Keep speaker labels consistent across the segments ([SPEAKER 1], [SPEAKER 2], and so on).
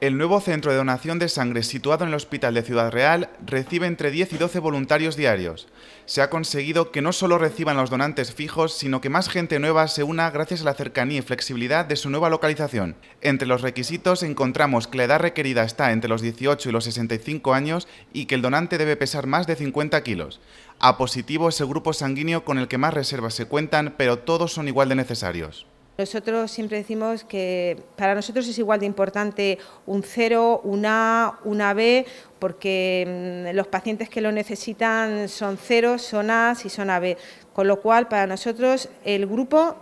[SPEAKER 1] El nuevo centro de donación de sangre situado en el Hospital de Ciudad Real recibe entre 10 y 12 voluntarios diarios. Se ha conseguido que no solo reciban los donantes fijos, sino que más gente nueva se una gracias a la cercanía y flexibilidad de su nueva localización. Entre los requisitos encontramos que la edad requerida está entre los 18 y los 65 años y que el donante debe pesar más de 50 kilos. A positivo es el grupo sanguíneo con el que más reservas se cuentan, pero todos son igual de necesarios.
[SPEAKER 2] Nosotros siempre decimos que para nosotros es igual de importante un cero, un A, una B, porque mm, los pacientes que lo necesitan son ceros, son A y son AB. Con lo cual, para nosotros, el grupo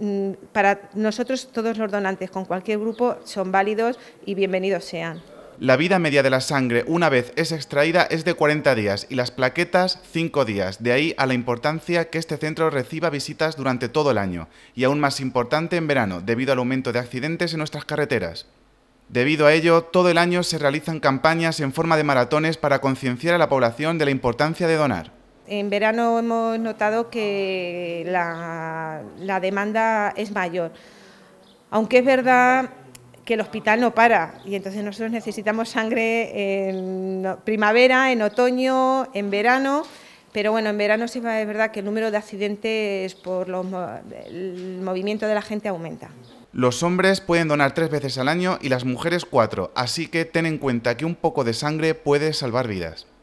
[SPEAKER 2] mm, para nosotros todos los donantes con cualquier grupo son válidos y bienvenidos sean.
[SPEAKER 1] La vida media de la sangre una vez es extraída es de 40 días y las plaquetas 5 días, de ahí a la importancia que este centro reciba visitas durante todo el año y aún más importante en verano debido al aumento de accidentes en nuestras carreteras. Debido a ello, todo el año se realizan campañas en forma de maratones para concienciar a la población de la importancia de donar.
[SPEAKER 2] En verano hemos notado que la demanda es mayor. Aunque es verdad que el hospital no para y entonces nosotros necesitamos sangre en primavera, en otoño, en verano, pero bueno, en verano sí es verdad que el número de accidentes por el movimiento de la gente aumenta.
[SPEAKER 1] Los hombres pueden donar tres veces al año y las mujeres cuatro, así que ten en cuenta que un poco de sangre puede salvar vidas.